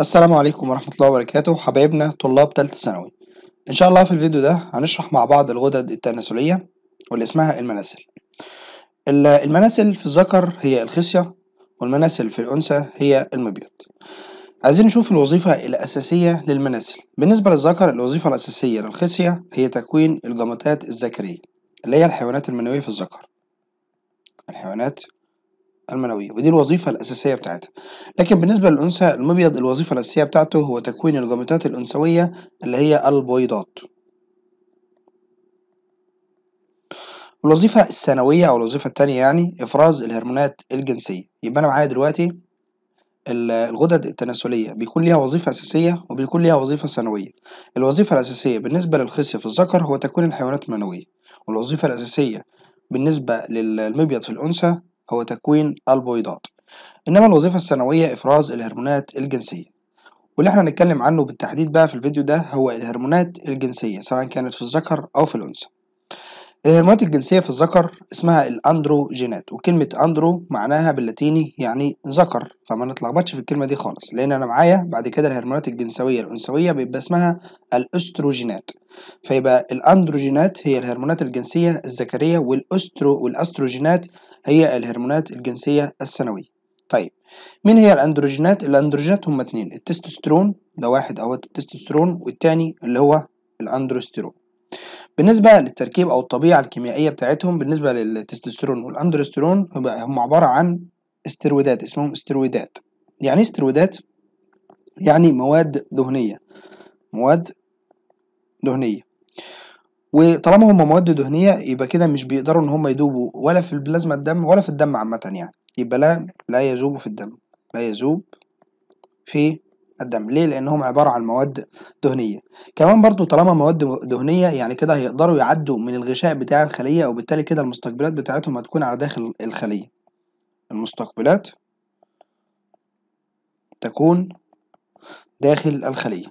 السلام عليكم ورحمة الله وبركاته حبايبنا طلاب تالتة ثانوي إن شاء الله في الفيديو ده هنشرح مع بعض الغدد التناسلية واللي اسمها المناسل المناسل في الذكر هي الخصية والمناسل في الأنثى هي المبيض عايزين نشوف الوظيفة الأساسية للمناسل بالنسبة للذكر الوظيفة الأساسية للخصية هي تكوين الجامتات الذكرية اللي هي الحيوانات المنوية في الذكر الحيوانات المنوية ودي الوظيفة الأساسية بتاعتها لكن بالنسبة للأنثى المبيض الوظيفة الأساسية بتاعته هو تكوين الجامتات الأنثوية اللي هي البويضات الوظيفة الثانوية أو الوظيفة التانية يعني إفراز الهرمونات الجنسية يبقى أنا معايا دلوقتي الغدد التناسلية بيكون ليها وظيفة أساسية وبيكون ليها وظيفة ثانوية الوظيفة الأساسية بالنسبة للخصية في الذكر هو تكوين الحيوانات المنوية والوظيفة الأساسية بالنسبة للمبيض في الأنثى هو تكوين البويضات انما الوظيفه الثانويه افراز الهرمونات الجنسيه واللي احنا هنتكلم عنه بالتحديد بقى في الفيديو ده هو الهرمونات الجنسيه سواء كانت في الذكر او في الانثى الهرمونات الجنسية في الذكر اسمها الأندروجينات وكلمة أندرو معناها باللاتيني يعني ذكر فما نتلخبطش في الكلمة دي خالص لأن أنا معايا بعد كده الهرمونات الجنسوية الأنثوية بيبقى اسمها الأستروجينات فيبقى الأندروجينات هي الهرمونات الجنسية الذكرية والأسترو والأستروجينات هي الهرمونات الجنسية الثانوية طيب مين هي الأندروجينات؟ الأندروجينات هما اتنين التستوستيرون ده واحد أهو التستوستيرون والتاني اللي هو الأندروستيرون بالنسبه للتركيب او الطبيعه الكيميائيه بتاعتهم بالنسبه للتستوستيرون والاندروستيرون هم عباره عن استرويدات اسمهم استرويدات يعني ايه استرويدات يعني مواد دهنيه مواد دهنيه وطالما هم مواد دهنيه يبقى كده مش بيقدروا ان هم يدوبوا ولا في البلازما الدم ولا في الدم عامه يعني يبقى لا لا يذوب في الدم لا يذوب في الدم ليه لانهم عباره عن مواد دهنيه كمان برضو طالما مواد دهنيه يعني كده هيقدروا يعدوا من الغشاء بتاع الخليه وبالتالي كده المستقبلات بتاعتهم هتكون على داخل الخليه المستقبلات تكون داخل الخليه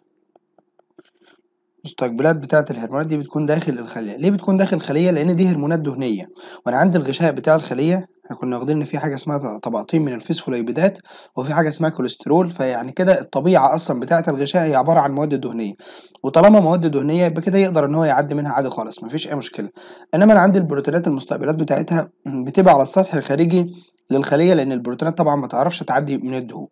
المستقبلات بتاعة الهرمونات دي بتكون داخل الخلية ليه بتكون داخل الخلية لان دي هرمونات دهنية وانا عندي الغشاء بتاع الخلية احنا كنا واخدين ان في حاجه اسمها طبقتين من الفسفوليبيدات وفي حاجه اسمها كوليسترول فيعني كده الطبيعه اصلا بتاعه الغشاء هي عباره عن مواد دهنيه وطالما مواد دهنيه يبقى كده يقدر ان هو يعدي منها عادي خالص مفيش اي مشكله انما انا عندي البروتينات المستقبلات بتاعتها بتبقى على السطح الخارجي للخليه لان البروتينات طبعا ما تعرفش تعدي من الدهون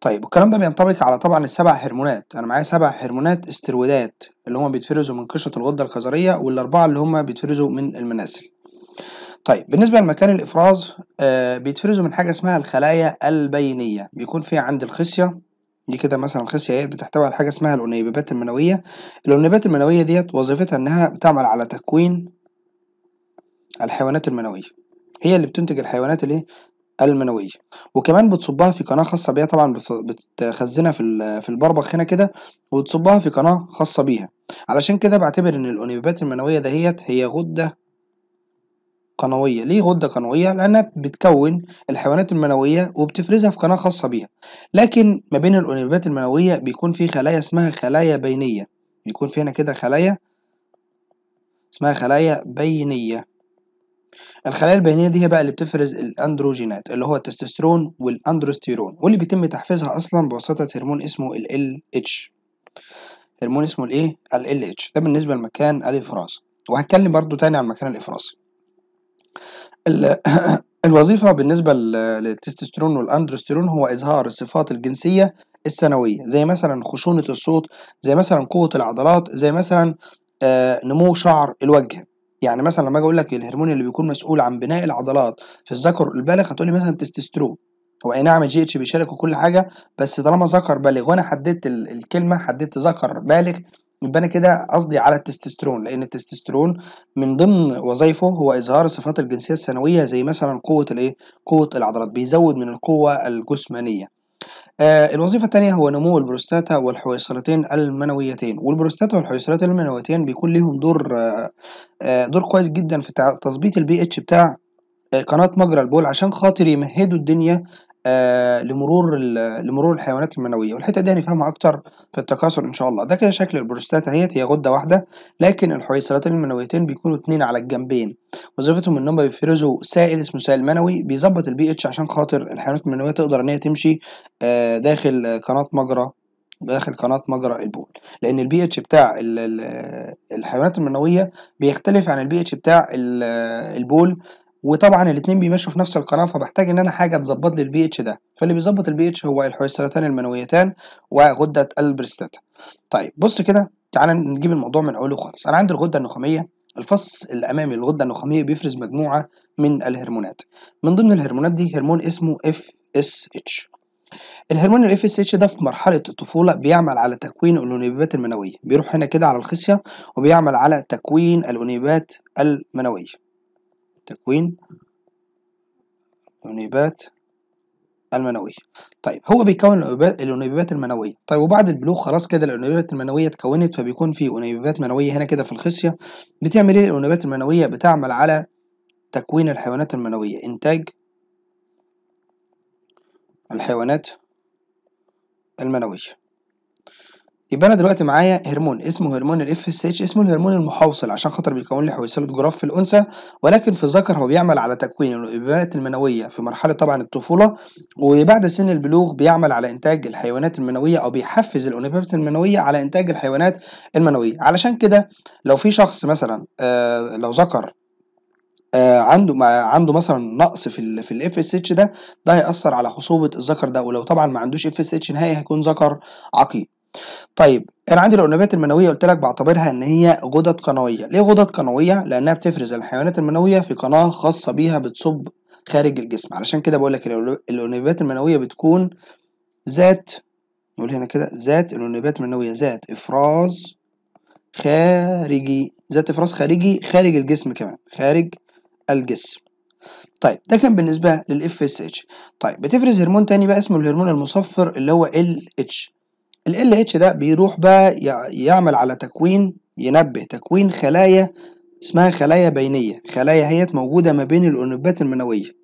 طيب الكلام ده بينطبق على طبعا السبع هرمونات انا معايا سبع هرمونات استرويدات اللي هما بيتفرزوا من قشره الغده الكظريه والاربعه اللي هما بيتفرزوا من المناسل طيب بالنسبة لمكان الإفراز آه بيتفرزوا من حاجة اسمها الخلايا البينية بيكون في عند الخصية دي كده مثلا الخصية هي بتحتوي على حاجة اسمها الأنيبيبات المنوية الأنيبيبات المنوية ديت وظيفتها إنها بتعمل على تكوين الحيوانات المنوية هي اللي بتنتج الحيوانات الإيه المنويه وكمان بتصبها في قناه خاصه بيها طبعا بتخزنها في في البربخ هنا كده وتصبها في قناه خاصه بيها علشان كده بعتبر ان الاونيبيبات المنويه دهيت هي غده قنوية ليه غدة قنوية لأنها بتكون الحيوانات المنوية وبتفرزها في قناة خاصة بيها لكن ما بين الأنيبات المنوية بيكون في خلايا اسمها خلايا بينية بيكون في هنا كده خلايا اسمها خلايا بينية الخلايا البينيه دي هي بقى اللي بتفرز الاندروجينات اللي هو التستوستيرون والاندروستيرون واللي بيتم تحفيزها اصلا بواسطه هرمون اسمه ال اتش هرمون اسمه الايه ال اتش إيه؟ ده بالنسبه لمكان الافراز وهتكلم برضو تاني عن مكان الافراز الوظيفة بالنسبة للتستوستيرون والأندروستيرون هو إظهار الصفات الجنسية السنوية زي مثلا خشونة الصوت زي مثلا قوة العضلات زي مثلا آه، نمو شعر الوجه يعني مثلا لما اجي اقول لك الهرمون اللي بيكون مسؤول عن بناء العضلات في الذكر البالغ هتقول لي مثلا التستوستيرون هو اي نعم الجي اتش بيشارك وكل حاجه بس طالما ذكر بالغ وانا حددت الكلمه حددت ذكر بالغ يبقى انا كده قصدي على التستوستيرون لان التستوستيرون من ضمن وظائفه هو اظهار صفات الجنسيه الثانويه زي مثلا قوه الايه قوه العضلات بيزود من القوه الجسمانيه آه الوظيفة الثانية هو نمو البروستاتا والحويصلتين المنويتين والبروستاتا والحويصلات المنويتين بيكون ليهم دور آه, آه، دور كويس جدا في تظبيط البي اتش بتاع آه، قناة مجرى البول عشان خاطر يمهدوا الدنيا آه، لمرور لمرور الحيوانات المنويه والحته دي هنفهمها يعني اكتر في التكاثر ان شاء الله ده كده شكل البروستاتا اهيت هي غده واحده لكن الحويصلات المنويتين بيكونوا اتنين على الجنبين وظيفتهم ان هم بيفرزوا سائل اسمه سائل منوي بيظبط البي اتش عشان خاطر الحيوانات المنويه تقدر ان هي تمشي آه، داخل قناه مجرى داخل قناة مجرى البول لأن البي اتش بتاع الحيوانات المنوية بيختلف عن البي اتش بتاع البول وطبعا الاثنين بيمشوا في نفس القناه فبحتاج ان انا حاجه تظبط لي البي اتش ده فاللي بيظبط البي اتش هو الحويصلتان المنويتان وغده البريستاتا طيب بص كده تعالى نجيب الموضوع من اوله خالص انا عندي الغده النخاميه الفص الامامي للغده النخاميه بيفرز مجموعه من الهرمونات من ضمن الهرمونات دي هرمون اسمه اف اس اتش الهرمون الاف اس اتش ده في مرحله الطفوله بيعمل على تكوين الانيبات المنويه بيروح هنا كده على الخصيه وبيعمل على تكوين الانيبات المنويه تكوين الأنيبات المنوية طيب هو بيكون الأنيبات المنوية طيب وبعد البلوغ خلاص كده الأنيبات المنوية اتكونت فبيكون في أنيبات منوية هنا كده في الخصية بتعمل ايه الأنيبات المنوية بتعمل على تكوين الحيوانات المنوية إنتاج الحيوانات المنوية يبقى انا دلوقتي معايا هرمون اسمه هرمون الاف اس اتش اسمه الهرمون المحوصل عشان خاطر بيكون لي حويصله جراف في الانثى ولكن في الذكر هو بيعمل على تكوين الابرات المنويه في مرحله طبعا الطفوله وبعد سن البلوغ بيعمل على انتاج الحيوانات المنويه او بيحفز الانابيبات المنويه على انتاج الحيوانات المنويه علشان كده لو في شخص مثلا آه لو ذكر آه عنده عنده مثلا نقص في ال في الاف اس اتش ده ده هيأثر على خصوبه الذكر ده ولو طبعا ما عندوش اف اس اتش نهائي هيكون ذكر عقيم طيب انا عندي الارنبات المنويه قلت لك بعتبرها ان هي غدد قنويه ليه غدد قنويه لانها بتفرز الحيوانات المنويه في قناه خاصه بيها بتصب خارج الجسم علشان كده بقول لك الارنبات المنويه بتكون ذات نقول هنا كده ذات الارنبات المنويه ذات افراز خارجي ذات افراز خارجي خارج الجسم كمان خارج الجسم طيب ده كان بالنسبه للاف اس اتش طيب بتفرز هرمون تاني بقى اسمه الهرمون المصفر اللي هو ال اتش ال LH ده بيروح بقى يعمل على تكوين ينبه تكوين خلايا اسمها خلايا بينية خلايا هي موجودة ما بين الأنبات المنوية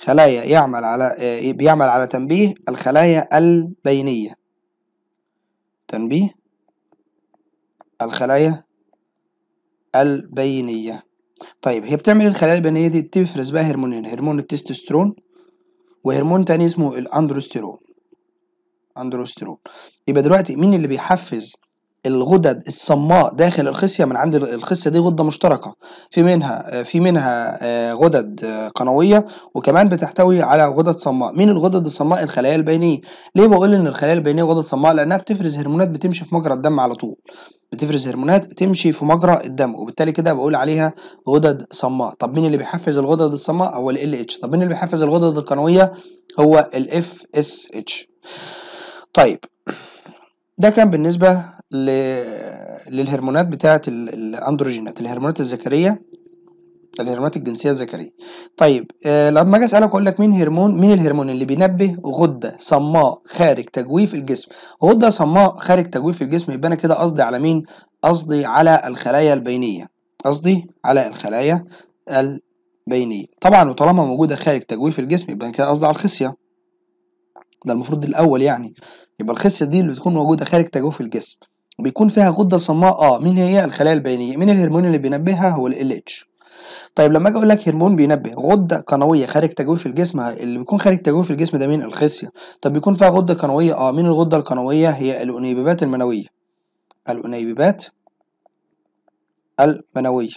خلايا يعمل على آه، بيعمل على تنبيه الخلايا البينية تنبيه الخلايا البينية طيب هي بتعمل إيه الخلايا البينية دي بتفرز بقى هرمونين هرمون التستوستيرون وهرمون تاني اسمه الأندروستيرون اندروستيرون يبقى دلوقتي مين اللي بيحفز الغدد الصماء داخل الخصيه من عند الخصيه دي غده مشتركه في منها في منها آه، غدد آه، قنويه وكمان بتحتوي على غدد صماء مين الغدد الصماء الخلايا البينيه ليه بقول ان الخلايا البينيه غدد صماء لانها بتفرز هرمونات بتمشي في مجرى الدم على طول بتفرز هرمونات تمشي في مجرى الدم وبالتالي كده بقول عليها غدد صماء طب مين اللي بيحفز الغدد الصماء هو ال LH طب مين اللي بيحفز الغدد القنويه هو ال FSH طيب ده كان بالنسبة ل... للهرمونات بتاعة الأندروجينات الهرمونات الذكرية الهرمونات الجنسية الذكرية طيب آه لما اجي اسألك اقول لك مين هرمون مين الهرمون اللي بينبه غدة صماء خارج تجويف الجسم غدة صماء خارج تجويف الجسم يبقى انا كده قصدي على مين قصدي على الخلايا البينية قصدي على الخلايا البينية طبعا وطالما موجودة خارج تجويف الجسم يبقى كده قصدي على الخصية ده المفروض الاول يعني يبقى الخصيه دي اللي بتكون موجوده خارج تجوف الجسم بيكون فيها غده صماء اه مين هي الخلايا البينيه مين الهرمون اللي بينبهها هو ال اتش طيب لما اجي اقول لك هرمون بينبه غده قنويه خارج تجويف الجسم اللي بيكون خارج تجويف الجسم ده مين الخصيه طب بيكون فيها غده قنويه اه مين الغده القنويه هي الانيبيبات المنويه الانيبيبات المنويه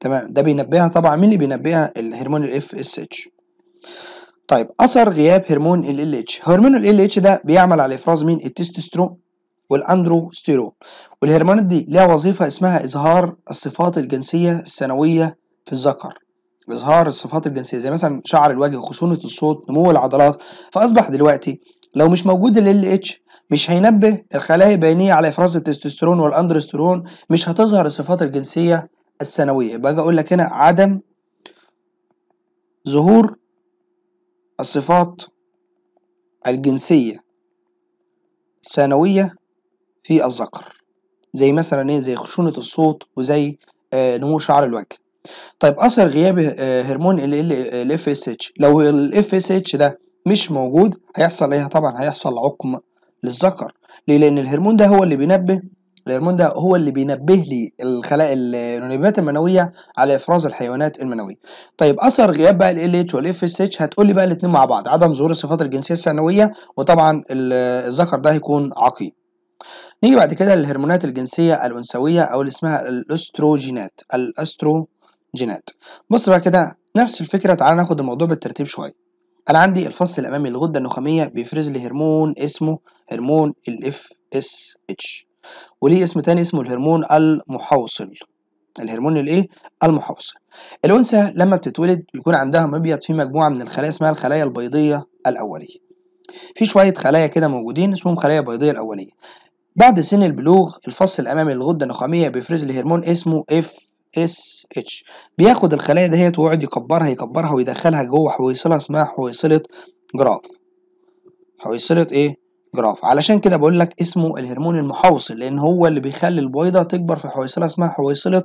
تمام ده بينبهها طبعا مين اللي بينبهها الهرمون الاف اس اتش طيب اثر غياب هرمون ال ال اتش هرمون ال ال اتش ده بيعمل على افراز مين التستوستيرون والاندروستيرون والهرمونات دي ليها وظيفه اسمها اظهار الصفات الجنسيه السنويه في الذكر اظهار الصفات الجنسيه زي مثلا شعر الوجه خشونه الصوت نمو العضلات فاصبح دلوقتي لو مش موجود ال ال اتش مش هينبه الخلايا البينيه على افراز التستوستيرون والاندروستيرون مش هتظهر الصفات الجنسيه السنويه باجي اقول لك هنا عدم ظهور الصفات الجنسية ثانوية في الذكر زي مثلا ايه زي خشونة الصوت وزي آه، نمو شعر الوجه طيب اثر غياب آه، هرمون ال اف اس اتش لو ال اف اس اتش ده مش موجود هيحصل ايه طبعا هيحصل عقم للذكر ليه لان الهرمون ده هو اللي بينبه الهرمون ده هو اللي بينبه لي الخلايا النبات المنويه على افراز الحيوانات المنويه طيب اثر غياب بقى ال اتش والاف اس اتش هتقول لي بقى الاثنين مع بعض عدم ظهور الصفات الجنسيه الثانويه وطبعا الذكر ده هيكون عقيم نيجي بعد كده للهرمونات الجنسيه الانثويه او اللي اسمها الاستروجينات الاستروجينات بص بقى كده نفس الفكره تعالى ناخد الموضوع بالترتيب شويه انا عندي الفص الامامي الغده النخاميه بيفرز لي هرمون اسمه هرمون الاف اس اتش وليه اسم تاني اسمه الهرمون المحوصل الهرمون الايه المحوصل الانثى لما بتتولد بيكون عندها مبيض في مجموعه من الخلايا اسمها الخلايا البيضيه الاوليه في شويه خلايا كده موجودين اسمهم خلايا بيضيه الاوليه بعد سن البلوغ الفص الامامي للغده النخاميه بيفرز لي هرمون اسمه اف اس اتش بياخد الخلايا دهيت ويقعد يكبرها يكبرها ويدخلها جوه حويصله اسمها حويصله جراف حويصله ايه جراف علشان كده بقول لك اسمه الهرمون المحوصل لان هو اللي بيخلي البويضه تكبر في حويصله اسمها حويصله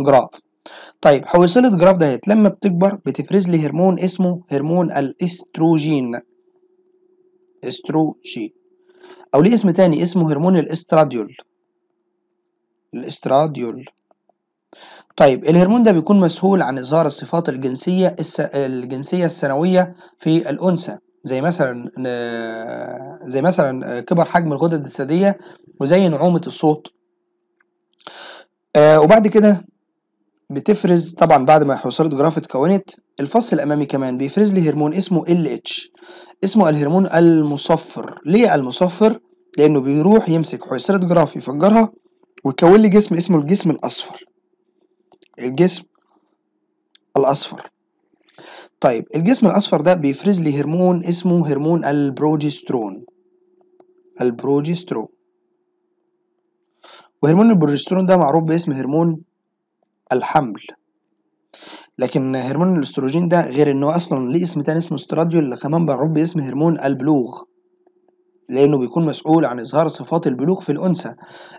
جراف طيب حويصله جراف دهيت لما بتكبر بتفرز لي هرمون اسمه هرمون الاستروجين استروجين او ليه اسم تاني اسمه هرمون الاستراديول الاستراديول طيب الهرمون ده بيكون مسؤول عن إظهار الصفات الجنسية الس... الجنسية الثانوية في الأنثى زي مثلا زي مثلا كبر حجم الغدد الثدية وزي نعومة الصوت آه، وبعد كده بتفرز طبعا بعد ما حصلت جرافة اتكونت الفص الامامي كمان بيفرز لي هرمون اسمه ال اتش اسمه الهرمون المصفر ليه المصفر لانه بيروح يمسك حصيره جراف يفجرها ويكون لي جسم اسمه الجسم الاصفر الجسم الاصفر طيب الجسم الاصفر ده بيفرز لي هرمون اسمه هرمون البروجسترون البروجسترون وهرمون البروجسترون ده معروف باسم هرمون الحمل لكن هرمون الاستروجين ده غير انه اصلا ليه اسم تاني اسمه استراديول اللي كمان معروف باسم هرمون البلوغ لانه بيكون مسؤول عن اظهار صفات البلوغ في الانثى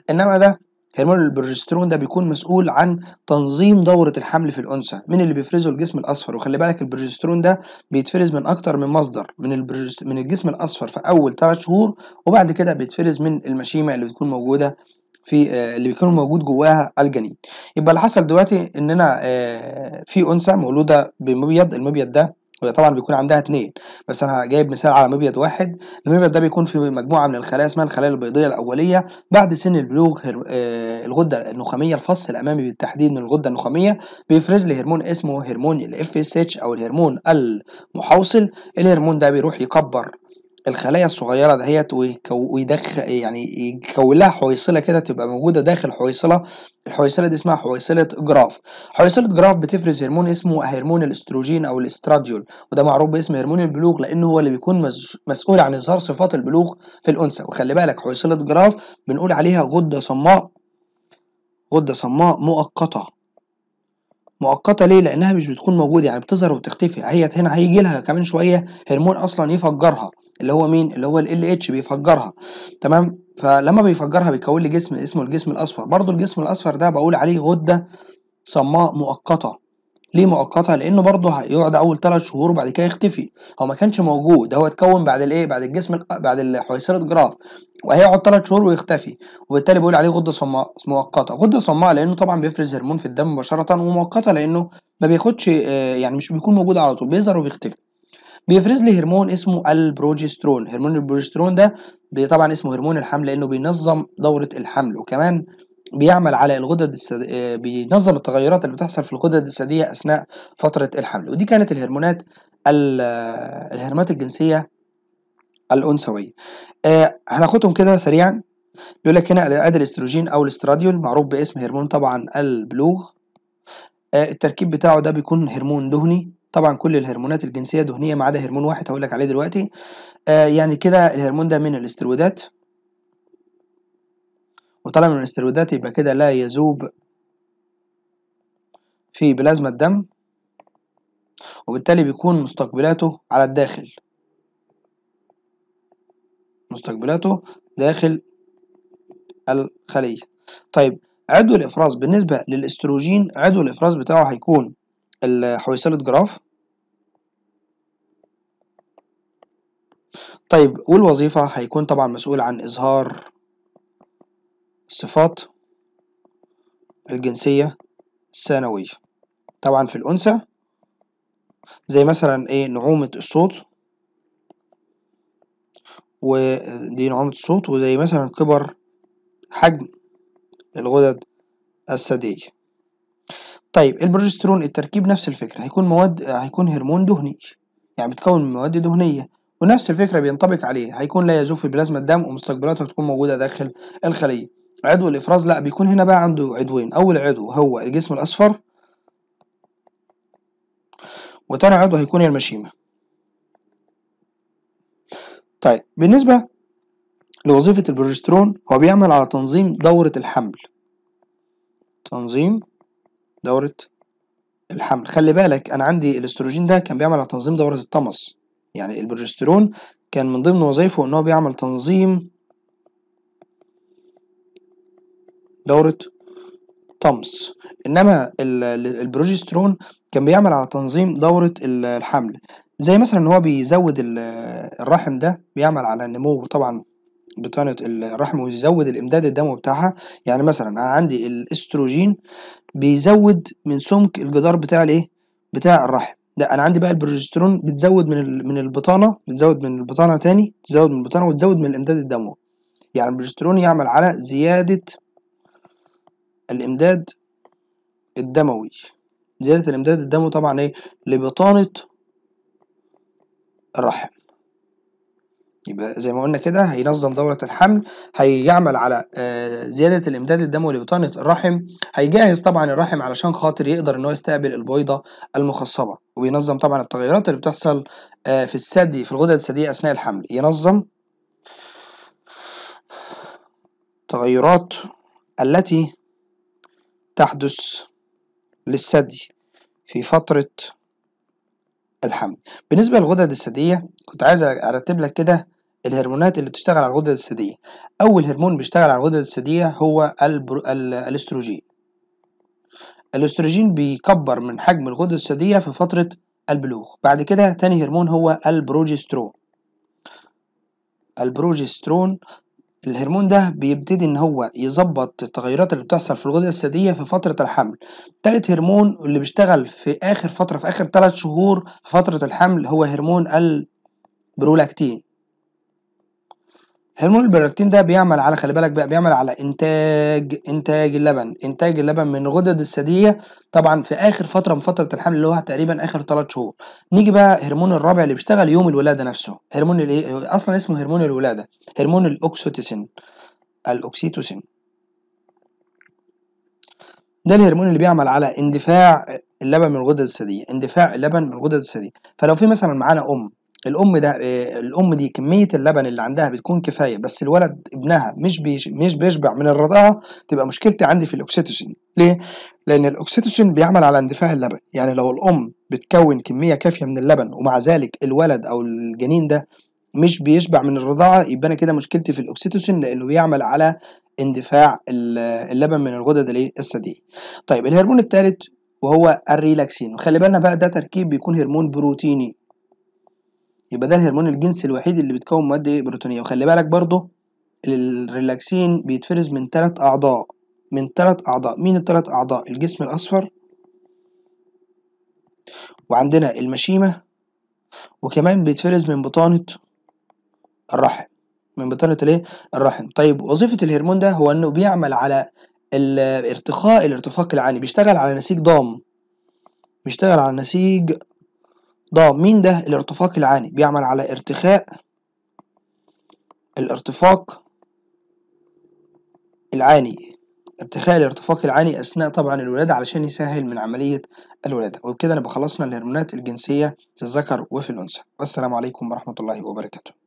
انما ده هرمون البروجسترون ده بيكون مسؤول عن تنظيم دوره الحمل في الانثى من اللي بيفرزه الجسم الاصفر وخلي بالك البروجسترون ده بيتفرز من اكتر من مصدر من من الجسم الاصفر في اول ثلاث شهور وبعد كده بيتفرز من المشيمه اللي بتكون موجوده في آه، اللي بيكون موجود جواها الجنين يبقى اللي حصل دلوقتي ان انا آه، في انثى مولوده بمبيض المبيض ده وهي طبعا بيكون عندها اتنين بس انا جايب مثال على مبيض واحد المبيض ده بيكون في مجموعه من الخلايا اسمها الخلايا البيضيه الاوليه بعد سن البلوغ هر... آه الغده النخاميه الفص الامامي بالتحديد من الغده النخاميه بيفرز لي هرمون اسمه هرمون الاف اس اتش او الهرمون المحوصل الهرمون ده بيروح يكبر الخلايا الصغيره دهيت ويدخل يعني يكون لها حويصله كده تبقى موجوده داخل حويصله الحويصله دي اسمها حويصله جراف حويصله جراف بتفرز هرمون اسمه هرمون الاستروجين او الاستراديول وده معروف باسم هرمون البلوغ لانه هو اللي بيكون مسؤول عن اظهار صفات البلوغ في الانثى وخلي بالك حويصله جراف بنقول عليها غده صماء غده صماء مؤقته مؤقته ليه لانها مش بتكون موجوده يعني بتظهر وتختفي هي هنا هيجي لها كمان شويه هرمون اصلا يفجرها اللي هو مين اللي هو ال اتش بيفجرها تمام فلما بيفجرها بيكون لي جسم اسمه الجسم الاصفر برضو الجسم الاصفر ده بقول عليه غده صماء مؤقته ليه مؤقته لانه برضه هيقعد اول ثلاث شهور وبعد كده يختفي هو ما كانش موجود هو اتكون بعد الايه بعد الجسم بعد حويصله جراف وهيقعد ثلاث شهور ويختفي وبالتالي بقول عليه غده صماء مؤقته غده صماء لانه طبعا بيفرز هرمون في الدم مباشره ومؤقته لانه ما بياخدش آه، يعني مش بيكون موجود على طول بيظهر وبيختفي بيفرز لي هرمون اسمه البروجسترون هرمون البروجسترون ده طبعا اسمه هرمون الحمل لانه بينظم دوره الحمل وكمان بيعمل على الغدد السد... آه، بينظم التغيرات اللي بتحصل في الغدد الثدييه اثناء فتره الحمل ودي كانت الهرمونات ال... آه، الهرمونات الجنسيه الانثويه آه هناخدهم كده سريعا بيقول لك هنا ادي الاستروجين او الاستراديول معروف باسم هرمون طبعا البلوغ آه التركيب بتاعه ده بيكون هرمون دهني طبعا كل الهرمونات الجنسيه دهنيه ما عدا هرمون واحد هقول لك عليه دلوقتي آه يعني كده الهرمون ده من الاسترويدات وطالما من الاسترويدات يبقى كده لا يذوب في بلازما الدم وبالتالي بيكون مستقبلاته على الداخل مستقبلاته داخل الخلية طيب عدو الإفراز بالنسبة للإستروجين عدو الإفراز بتاعه هيكون حويصلة جراف طيب والوظيفة هيكون طبعا مسؤول عن إظهار صفات الجنسية الثانوية طبعا في الأنثى زي مثلا إيه نعومة الصوت ودي نعومة الصوت وزي مثلا كبر حجم الغدد الثديية طيب البروجسترون التركيب نفس الفكره هيكون مواد هيكون هرمون دهني يعني بيتكون من مواد دهنيه ونفس الفكره بينطبق عليه هيكون لا يذوب في بلازما الدم ومستقبلاته هتكون موجوده داخل الخليه عضو الافراز لا بيكون هنا بقى عنده عضوين اول عضو هو الجسم الاصفر وتاني عضو هيكون المشيمه طيب بالنسبه لوظيفه البروجسترون هو بيعمل على تنظيم دوره الحمل تنظيم دورة الحمل خلي بالك أنا عندي الاستروجين ده كان بيعمل على تنظيم دورة الطمس يعني البروجسترون كان من ضمن وظائفه إن هو بيعمل تنظيم دورة طمس إنما البروجسترون كان بيعمل على تنظيم دورة الحمل زي مثلا إن هو بيزود الرحم ده بيعمل على نمو طبعا بطانة الرحم ويزود الإمداد الدموي بتاعها يعني مثلا أنا عندي الاستروجين بيزود من سمك الجدار بتاع الايه بتاع الرحم لا انا عندي بقى البروجسترون بتزود من من البطانه بتزود من البطانه تاني تزود من البطانه وتزود من الامداد الدموي يعني البروجسترون يعمل على زياده الامداد الدموي زياده الامداد الدموي طبعا ايه لبطانه الرحم يبقى زي ما قلنا كده هينظم دورة الحمل هيعمل على آه، زيادة الإمداد الدموي لبطانة الرحم هيجهز طبعا الرحم علشان خاطر يقدر إن هو يستقبل البويضة المخصبة وبينظم طبعا التغيرات اللي بتحصل آه، في الثدي في الغدد الثديية أثناء الحمل ينظم التغيرات التي تحدث للثدي في فترة الحمل بالنسبة للغدد الثدية كنت عايز أرتب لك كده الهرمونات اللي بتشتغل على الغدد الثدية اول هرمون بيشتغل على الغدد الثدية هو البرو... ال... الاستروجين الاستروجين بيكبر من حجم الغدد الثدية في فتره البلوغ بعد كده تاني هرمون هو البروجسترون البروجسترون الهرمون ده بيبتدي ان هو يظبط التغيرات اللي بتحصل في الغدد الثدية في فترة الحمل تالت هرمون اللي بيشتغل في اخر فترة في اخر ثلاث شهور في فترة الحمل هو هرمون البرولاكتين هرمون البيراتين ده بيعمل على خلي بالك بقى بيعمل على انتاج انتاج اللبن انتاج اللبن من الغدد الثدييه طبعا في اخر فتره من فتره الحمل اللي هو تقريبا اخر 3 شهور نيجي بقى هرمون الرابع اللي بيشتغل يوم الولاده نفسه هرمون الايه اصلا اسمه هرمون الولاده هرمون الاوكسيتوسين الاكسيتوسين ده الهرمون اللي بيعمل على اندفاع اللبن من الغدد الثدييه اندفاع اللبن من الغدد الثدييه فلو في مثلا معانا ام الام ده آه، الام دي كميه اللبن اللي عندها بتكون كفايه بس الولد ابنها مش بيش مش بيشبع من الرضاعه تبقى مشكلتي عندي في الاكسيتوسين ليه لان الاكسيتوسين بيعمل على اندفاع اللبن يعني لو الام بتكون كميه كافيه من اللبن ومع ذلك الولد او الجنين ده مش بيشبع من الرضاعه يبقى انا كده مشكلتي في الاكسيتوسين لانه بيعمل على اندفاع اللبن من الغدد الثدييه طيب الهرمون الثالث وهو الريلاكسين وخلي بالنا بقى ده تركيب بيكون هرمون بروتيني يبقى ده الهرمون الجنسي الوحيد اللي بيتكون مواد بروتونيه وخلي بالك برضه الريلاكسين بيتفرز من ثلاث اعضاء من ثلاث اعضاء مين الثلاث اعضاء الجسم الاصفر وعندنا المشيمه وكمان بيتفرز من بطانه الرحم من بطانه الايه الرحم طيب وظيفه الهرمون ده هو انه بيعمل على ارتخاء الارتفاق العالي بيشتغل على نسيج ضام بيشتغل على نسيج ده مين ده الارتفاق العاني بيعمل على ارتخاء الارتفاق العاني ارتخاء الارتفاق العاني أثناء طبعا الولادة علشان يسهل من عملية الولادة وبكده نبقى خلصنا الهرمونات الجنسية في الذكر وفي الأنثى والسلام عليكم ورحمة الله وبركاته